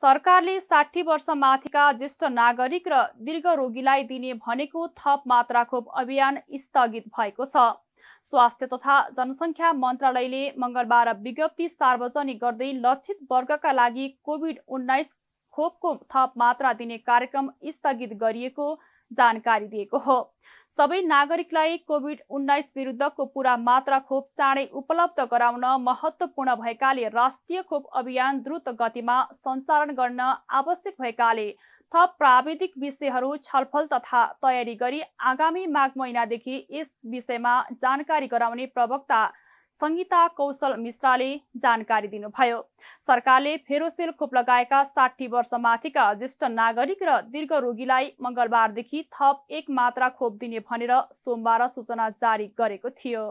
सरकारले साठी वर्ष माथिका ज्येष्ठ नागरिक र दीर्घ रोगीलाई दिने भनेको थप मात्रा खोप अभियान स्थगित भएको छ स्वास्थ्य तथा जनसङ्ख्या मन्त्रालयले मङ्गलबार विज्ञप्ति सार्वजनिक गर्दै लक्षित वर्गका लागि कोभिड उन्नाइस खोपको थप मात्रा दिने कार्यक्रम स्थगित गरिएको जानकारी दिएको हो सबै नागरिकलाई कोभिड उन्नाइस विरुद्धको पूरा मात्रा खोप चाँडै उपलब्ध गराउन महत्त्वपूर्ण भएकाले राष्ट्रिय खोप अभियान द्रुत गतिमा सञ्चालन गर्न आवश्यक भएकाले थप प्राविधिक विषयहरू छलफल तथा तयारी गरी आगामी माघ महिनादेखि यस विषयमा जानकारी गराउने प्रवक्ता संगीता कौशल मिश्राले जानकारी दिनुभयो सरकारले फेरोसेल खोप लगाएका साठी वर्षमाथिका ज्येष्ठ नागरिक र दीर्घ रोगीलाई मङ्गलबारदेखि थप एक मात्रा खोप दिने भनेर सोमबार सूचना जारी गरेको थियो